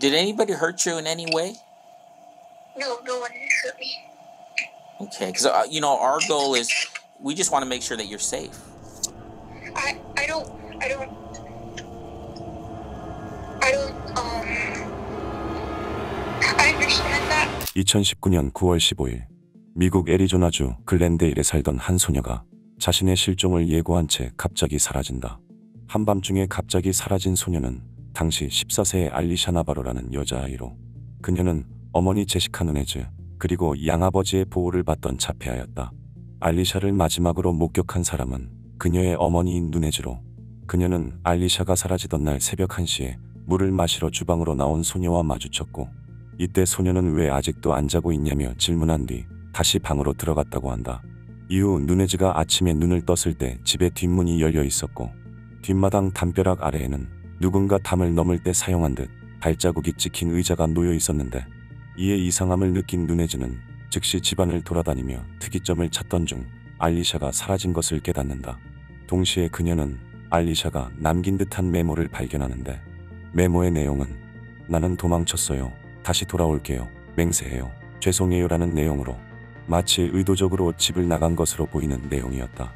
Did anybody hurt you in any way? No, no one hurt me. Okay, because uh, you know our goal is we just want to make sure that you're safe. I I don't I don't I don't um I understand that. 2019년 9월 15일 미국 애리조나주 글랜데일에 살던 한 소녀가 자신의 실종을 예고한 채 갑자기 사라진다. 한밤중에 갑자기 사라진 소녀는 당시 14세의 알리샤 나바로라는 여자아이로 그녀는 어머니 제시카 누네즈 그리고 양아버지의 보호를 받던 자폐아였다. 알리샤를 마지막으로 목격한 사람은 그녀의 어머니인 누네즈로 그녀는 알리샤가 사라지던 날 새벽 1시에 물을 마시러 주방으로 나온 소녀와 마주쳤고 이때 소녀는 왜 아직도 안 자고 있냐며 질문한 뒤 다시 방으로 들어갔다고 한다. 이후 누네즈가 아침에 눈을 떴을 때 집의 뒷문이 열려 있었고 뒷마당 담벼락 아래에는 누군가 담을 넘을 때 사용한 듯 발자국이 찍힌 의자가 놓여 있었는데 이에 이상함을 느낀 눈에즈는 즉시 집안을 돌아다니며 특이점을 찾던 중 알리샤가 사라진 것을 깨닫는다. 동시에 그녀는 알리샤가 남긴 듯한 메모를 발견하는데 메모의 내용은 나는 도망쳤어요. 다시 돌아올게요. 맹세해요. 죄송해요. 라는 내용으로 마치 의도적으로 집을 나간 것으로 보이는 내용이었다.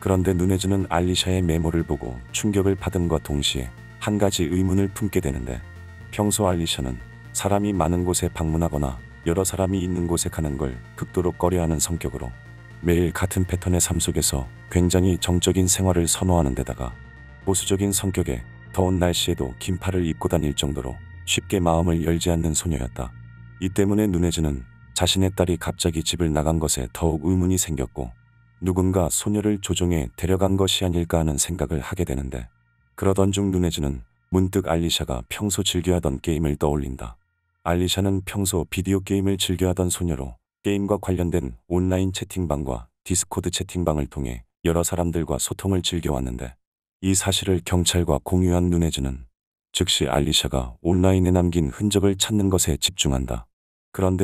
그런데 눈에 즈는 알리샤의 메모를 보고 충격을 받은과 동시에 한 가지 의문을 품게 되는데 평소 알리셔는 사람이 많은 곳에 방문하거나 여러 사람이 있는 곳에 가는 걸 극도로 꺼려하는 성격으로 매일 같은 패턴의 삶 속에서 굉장히 정적인 생활을 선호하는 데다가 보수적인 성격에 더운 날씨에도 긴팔을 입고 다닐 정도로 쉽게 마음을 열지 않는 소녀였다. 이 때문에 눈에즈는 자신의 딸이 갑자기 집을 나간 것에 더욱 의문이 생겼고 누군가 소녀를 조종해 데려간 것이 아닐까 하는 생각을 하게 되는데 그러던 중눈에즈는 문득 알리샤가 평소 즐겨하던 게임을 떠올린다. 알리샤는 평소 비디오 게임을 즐겨하던 소녀로 게임과 관련된 온라인 채팅방과 디스코드 채팅방을 통해 여러 사람들과 소통을 즐겨왔는데 이 사실을 경찰과 공유한 눈에즈는 즉시 알리샤가 온라인에 남긴 흔적을 찾는 것에 집중한다.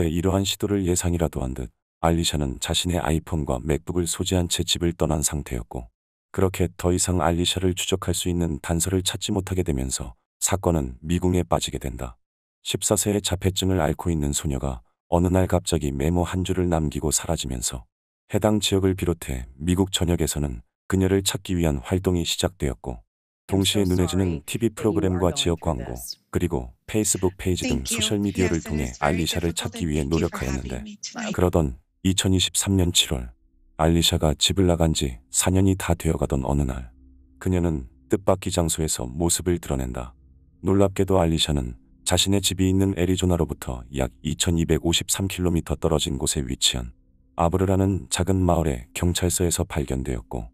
그런데 이러한 시도를 예상이라도 한 듯 알리샤는 자신의 아이폰과 맥북을 소지한 채 집을 떠난 상태였고 그렇게 더 이상 알리샤를 추적할 수 있는 단서를 찾지 못하게 되면서 사건은 미궁에 빠지게 된다. 14세의 자폐증을 앓고 있는 소녀가 어느 날 갑자기 메모 한 줄을 남기고 사라지면서 해당 지역을 비롯해 미국 전역에서는 그녀를 찾기 위한 활동이 시작되었고 동시에 눈에 지는 TV 프로그램과 지역 광고 그리고 페이스북 페이지 등 소셜미디어를 통해 알리샤를 찾기 위해 노력하였는데 그러던 2023년 7월 알리샤가 집을 나간 지 4년이 다 되어가던 어느 날 그녀는 뜻밖의 장소에서 모습을 드러낸다. 놀랍게도 알리샤는 자신의 집이 있는 애리조나로부터 약 2253km 떨어진 곳에 위치한 아브르라는 작은 마을의 경찰서에서 발견되었고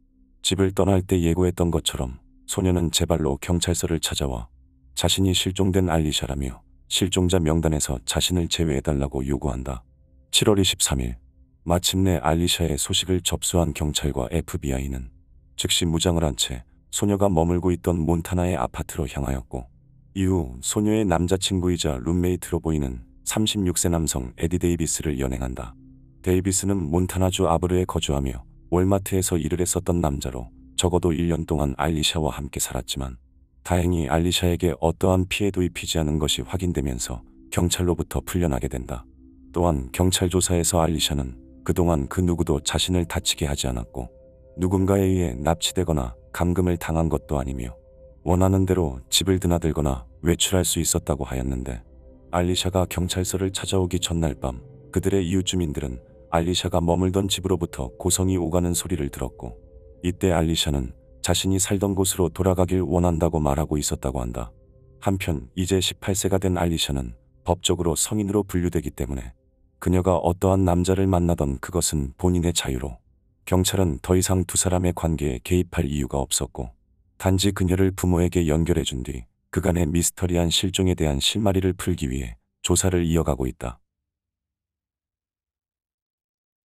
집을 떠날 때 예고했던 것처럼 소녀는 제발로 경찰서를 찾아와 자신이 실종된 알리샤라며 실종자 명단에서 자신을 제외해달라고 요구한다. 7월 23일 마침내 알리샤의 소식을 접수한 경찰과 FBI는 즉시 무장을 한 채 소녀가 머물고 있던 몬타나의 아파트로 향하였고 이후 소녀의 남자친구이자 룸메이트로 보이는 36세 남성 에디 데이비스를 연행한다. 데이비스는 몬타나주 아브르에 거주하며 월마트에서 일을 했었던 남자로 적어도 1년 동안 알리샤와 함께 살았지만 다행히 알리샤에게 어떠한 피해도 입히지 않은 것이 확인되면서 경찰로부터 풀려나게 된다. 또한 경찰 조사에서 알리샤는 그동안 그 누구도 자신을 다치게 하지 않았고 누군가에 의해 납치되거나 감금을 당한 것도 아니며 원하는 대로 집을 드나들거나 외출할 수 있었다고 하였는데 알리샤가 경찰서를 찾아오기 전날 밤 그들의 이웃 주민들은 알리샤가 머물던 집으로부터 고성이 오가는 소리를 들었고 이때 알리샤는 자신이 살던 곳으로 돌아가길 원한다고 말하고 있었다고 한다. 한편 이제 18세가 된 알리샤는 법적으로 성인으로 분류되기 때문에 그녀가 어떠한 남자를 만나던 그것은 본인의 자유로 경찰은 더 이상 두 사람의 관계에 개입할 이유가 없었고 단지 그녀를 부모에게 연결해준 뒤 그간의 미스터리한 실종에 대한 실마리를 풀기 위해 조사를 이어가고 있다.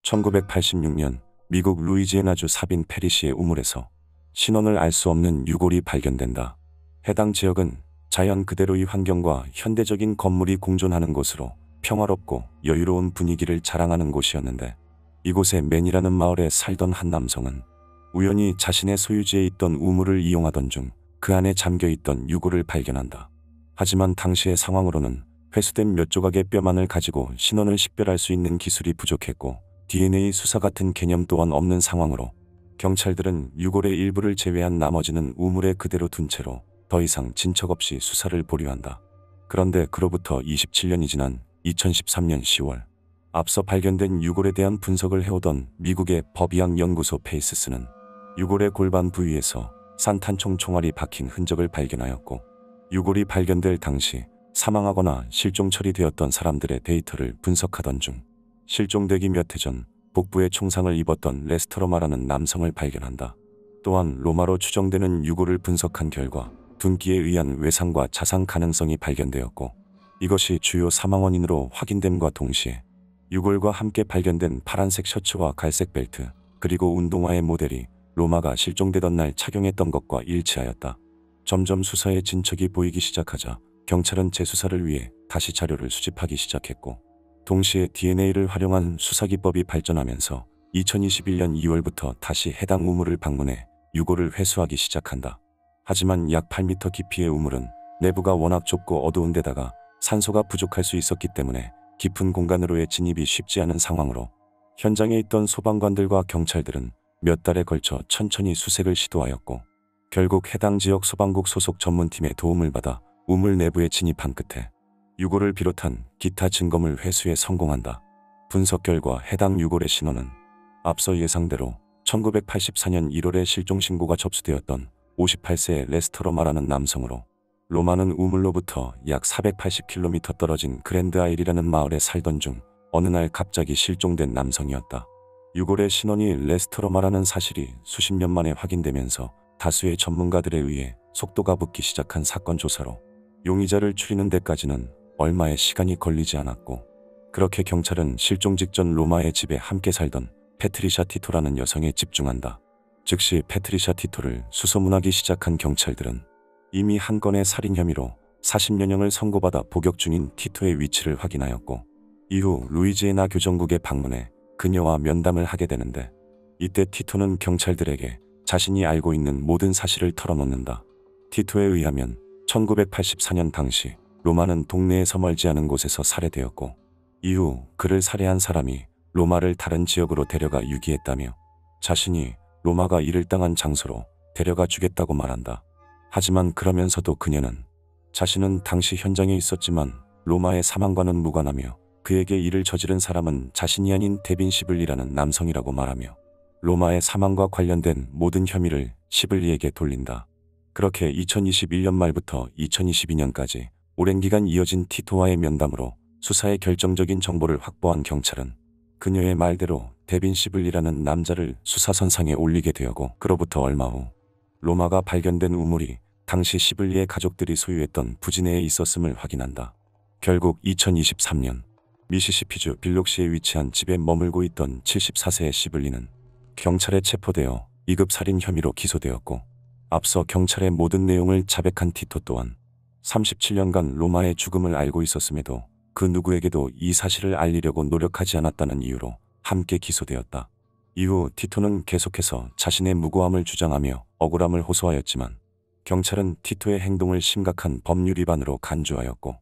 1986년 미국 루이지애나주 사빈 페리시의 우물에서 신원을 알 수 없는 유골이 발견된다. 해당 지역은 자연 그대로의 환경과 현대적인 건물이 공존하는 곳으로 평화롭고 여유로운 분위기를 자랑하는 곳이었는데 이곳에 맨이라는 마을에 살던 한 남성은 우연히 자신의 소유지에 있던 우물을 이용하던 중 그 안에 잠겨있던 유골을 발견한다. 하지만 당시의 상황으로는 회수된 몇 조각의 뼈만을 가지고 신원을 식별할 수 있는 기술이 부족했고 DNA 수사 같은 개념 또한 없는 상황으로 경찰들은 유골의 일부를 제외한 나머지는 우물에 그대로 둔 채로 더 이상 진척 없이 수사를 보류한다. 그런데 그로부터 27년이 지난 2013년 10월 앞서 발견된 유골에 대한 분석을 해오던 미국의 법의학 연구소 페이스스는 유골의 골반 부위에서 산탄총 총알이 박힌 흔적을 발견하였고 유골이 발견될 당시 사망하거나 실종 처리되었던 사람들의 데이터를 분석하던 중 실종되기 몇 해 전 복부에 총상을 입었던 레스터로마라는 남성을 발견한다. 또한 로마로 추정되는 유골을 분석한 결과 분기에 의한 외상과 자상 가능성이 발견되었고 이것이 주요 사망 원인으로 확인됨과 동시에 유골과 함께 발견된 파란색 셔츠와 갈색 벨트 그리고 운동화의 모델이 로마가 실종되던 날 착용했던 것과 일치하였다. 점점 수사의 진척이 보이기 시작하자 경찰은 재수사를 위해 다시 자료를 수집하기 시작했고 동시에 DNA를 활용한 수사기법이 발전하면서 2021년 2월부터 다시 해당 우물을 방문해 유골을 회수하기 시작한다. 하지만 약 8m 깊이의 우물은 내부가 워낙 좁고 어두운 데다가 산소가 부족할 수 있었기 때문에 깊은 공간으로의 진입이 쉽지 않은 상황으로 현장에 있던 소방관들과 경찰들은 몇 달에 걸쳐 천천히 수색을 시도하였고 결국 해당 지역 소방국 소속 전문팀의 도움을 받아 우물 내부에 진입한 끝에 유골을 비롯한 기타 증거물 회수에 성공한다. 분석 결과 해당 유골의 신원은 앞서 예상대로 1984년 1월에 실종신고가 접수되었던 58세 의 레스터로 말하는 남성으로 로마는 우물로부터 약 480km 떨어진 그랜드 아일이라는 마을에 살던 중 어느 날 갑자기 실종된 남성이었다. 유골의 신원이 레스토로마라는 사실이 수십 년 만에 확인되면서 다수의 전문가들에 의해 속도가 붙기 시작한 사건 조사로 용의자를 추리는 데까지는 얼마의 시간이 걸리지 않았고 그렇게 경찰은 실종 직전 로마의 집에 함께 살던 페트리샤 티토라는 여성에 집중한다. 즉시 페트리샤 티토를 수소문하기 시작한 경찰들은 이미 한 건의 살인 혐의로 40년형을 선고받아 복역 중인 티토의 위치를 확인하였고 이후 루이지애나 교정국에 방문해 그녀와 면담을 하게 되는데 이때 티토는 경찰들에게 자신이 알고 있는 모든 사실을 털어놓는다. 티토에 의하면 1984년 당시 로마는 동네에서 멀지 않은 곳에서 살해되었고 이후 그를 살해한 사람이 로마를 다른 지역으로 데려가 유기했다며 자신이 로마가 이를 당한 장소로 데려가 주겠다고 말한다. 하지만 그러면서도 그녀는 자신은 당시 현장에 있었지만 로마의 사망과는 무관하며 그에게 이를 저지른 사람은 자신이 아닌 데빈 시블리라는 남성이라고 말하며 로마의 사망과 관련된 모든 혐의를 시블리에게 돌린다. 그렇게 2021년 말부터 2022년까지 오랜 기간 이어진 티토와의 면담으로 수사의 결정적인 정보를 확보한 경찰은 그녀의 말대로 데빈 시블리라는 남자를 수사선상에 올리게 되었고 그로부터 얼마 후 로마가 발견된 우물이 당시 시블리의 가족들이 소유했던 부지내에 있었음을 확인한다. 결국 2023년 미시시피주 빌록시에 위치한 집에 머물고 있던 74세의 시블리는 경찰에 체포되어 2급 살인 혐의로 기소되었고 앞서 경찰의 모든 내용을 자백한 티토 또한 37년간 로마의 죽음을 알고 있었음에도 그 누구에게도 이 사실을 알리려고 노력하지 않았다는 이유로 함께 기소되었다. 이후 티토는 계속해서 자신의 무고함을 주장하며 억울함을 호소하였지만 경찰은 티토의 행동을 심각한 법률 위반으로 간주하였고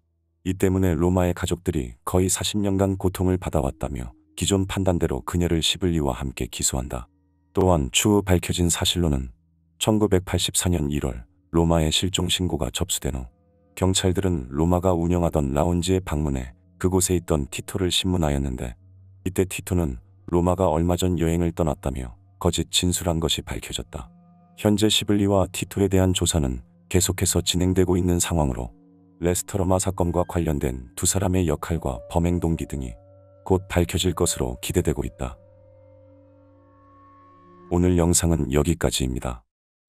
이 때문에 로마의 가족들이 거의 40년간 고통을 받아왔다며 기존 판단대로 그녀를 시블리와 함께 기소한다. 또한 추후 밝혀진 사실로는 1984년 1월 로마의 실종 신고가 접수된 후 경찰들은 로마가 운영하던 라운지에 방문해 그곳에 있던 티토를 신문하였는데 이때 티토는 로마가 얼마 전 여행을 떠났다며 거짓 진술한 것이 밝혀졌다. 현재 시블리와 티투에 대한 조사는 계속해서 진행되고 있는 상황으로 레스터러마 사건과 관련된 두 사람의 역할과 범행 동기 등이 곧 밝혀질 것으로 기대되고 있다. 오늘 영상은 여기까지입니다.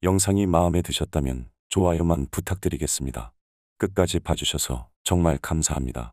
영상이 마음에 드셨다면 좋아요만 부탁드리겠습니다. 끝까지 봐주셔서 정말 감사합니다.